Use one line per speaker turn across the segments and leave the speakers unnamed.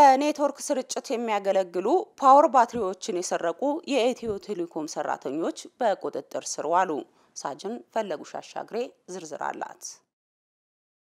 በኔትወርክ ስርጭት የሚያገለግሉ ፓወር ባትሪዎችን የሰረቁ የኢትዮ ቴሌኮም ሰራተኞች በቁጥጥር ስር ዋሉ። ሳጅን ፈለጉሽ አሻግሬ ዝርዝር አላት።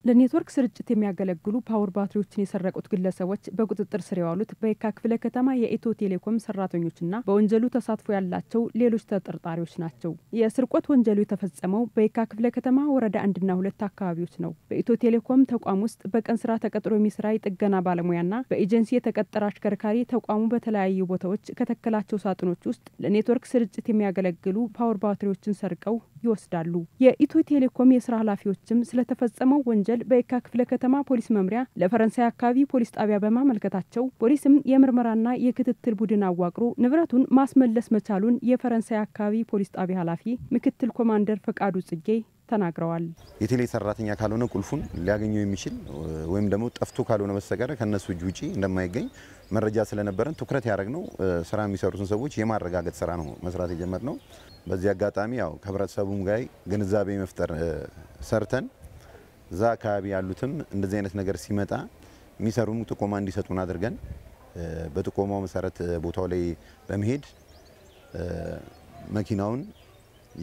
ለኔትወርክ ስርጭት የሚያገለግሉ ፓወር ባትሪዎችን የሰረቁት ግለሰቦች በቁጥጥር ስር የዋሉት በየካ ክፍለ ከተማ የኢትዮ ቴሌኮም ሰራተኞችና በወንጀሉ ተሳትፎ ያላቸው ሌሎች ተጠርጣሪዎች ናቸው። የስርቆት ወንጀሉ የተፈጸመው በየካ ክፍለ ከተማ ወረዳ አንድና ሁለት አካባቢዎች ነው። በኢትዮ ቴሌኮም ተቋም ውስጥ በቀን ስራ ተቀጥሮ የሚሰራ የጥገና ባለሙያና በኤጀንሲ የተቀጠረ አሽከርካሪ ተቋሙ በተለያዩ ቦታዎች ከተከላቸው ሳጥኖች ውስጥ ለኔትወርክ ስርጭት የሚያገለግሉ ፓወር ባትሪዎችን ሰርቀው ይወስዳሉ። የኢትዮ ቴሌኮም የስራ ኃላፊዎችም ስለተፈጸመው ወንጀል በየካ ክፍለ ከተማ ፖሊስ መምሪያ ለፈረንሳይ አካባቢ ፖሊስ ጣቢያ በማመልከታቸው ፖሊስም የምርመራና የክትትል ቡድን አዋቅሮ ንብረቱን ማስመለስ መቻሉን የፈረንሳይ አካባቢ ፖሊስ ጣቢያ ኃላፊ ምክትል ኮማንደር ፈቃዱ ጽጌ ተናግረዋል።
የቴሌ ሰራተኛ ካልሆነ ቁልፉን ሊያገኘው የሚችል ወይም ደግሞ ጠፍቶ ካልሆነ በስተቀር ከነሱ እጅ ውጪ እንደማይገኝ መረጃ ስለነበረን ትኩረት ያደረግነው ስራ የሚሰሩትን ሰዎች የማረጋገጥ ስራ ነው መስራት የጀመርነው። በዚህ አጋጣሚ ያው ከህብረተሰቡም ጋር ግንዛቤ መፍጠር ሰርተን እዛ አካባቢ ያሉትም እንደዚህ አይነት ነገር ሲመጣ የሚሰሩም ጥቆማ እንዲሰጡን አድርገን በጥቆማው መሰረት ቦታው ላይ በመሄድ መኪናውን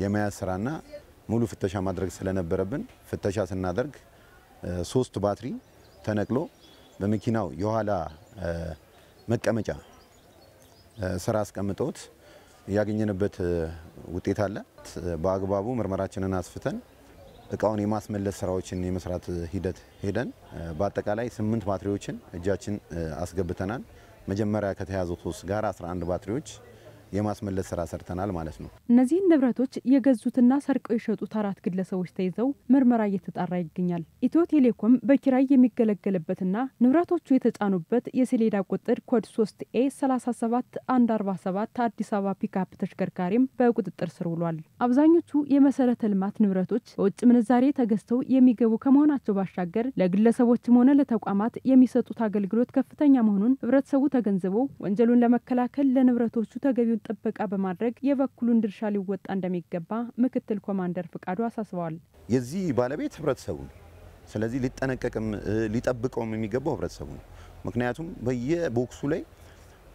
የመያዝ ስራና ሙሉ ፍተሻ ማድረግ ስለነበረብን ፍተሻ ስናደርግ ሶስት ባትሪ ተነቅሎ በመኪናው የኋላ መቀመጫ ስራ አስቀምጠውት ያገኘንበት ውጤት አለ። በአግባቡ ምርመራችንን አስፍተን እቃውን የማስመለስ ስራዎችን የመስራት ሂደት ሄደን በአጠቃላይ ስምንት ባትሪዎችን እጃችን አስገብተናል። መጀመሪያ ከተያዙት ውስጥ ጋር 11 ባትሪዎች የማስመለስ ስራ ሰርተናል ማለት ነው።
እነዚህን ንብረቶች የገዙትና ሰርቀው የሸጡት አራት ግለሰቦች ተይዘው ምርመራ እየተጣራ ይገኛል። ኢትዮ ቴሌኮም በኪራይ የሚገለገልበትና ንብረቶቹ የተጫኑበት የሰሌዳ ቁጥር ኮድ 3 ኤ 37 147 አዲስ አበባ ፒካፕ ተሽከርካሪም በቁጥጥር ስር ውሏል። አብዛኞቹ የመሰረተ ልማት ንብረቶች በውጭ ምንዛሬ ተገዝተው የሚገቡ ከመሆናቸው ባሻገር ለግለሰቦችም ሆነ ለተቋማት የሚሰጡት አገልግሎት ከፍተኛ መሆኑን ህብረተሰቡ ተገንዝቦ ወንጀሉን ለመከላከል ለንብረቶቹ ተገቢው ጥበቃ በማድረግ የበኩሉን ድርሻ ሊወጣ እንደሚገባ ምክትል ኮማንደር ፍቃዱ አሳስበዋል።
የዚህ ባለቤት ህብረተሰቡ ነው። ስለዚህ ሊጠነቀቅም ሊጠብቀውም የሚገባው ህብረተሰቡ ነው። ምክንያቱም በየቦክሱ ላይ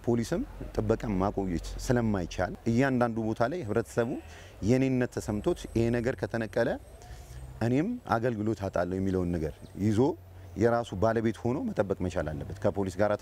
ፖሊስም ጥበቃ ማቆየት ስለማይቻል እያንዳንዱ ቦታ ላይ ህብረተሰቡ የኔነት ተሰምቶት ይሄ ነገር ከተነቀለ እኔም አገልግሎት አጣለሁ የሚለውን ነገር ይዞ የራሱ ባለቤት ሆኖ መጠበቅ መቻል አለበት ከፖሊስ ጋር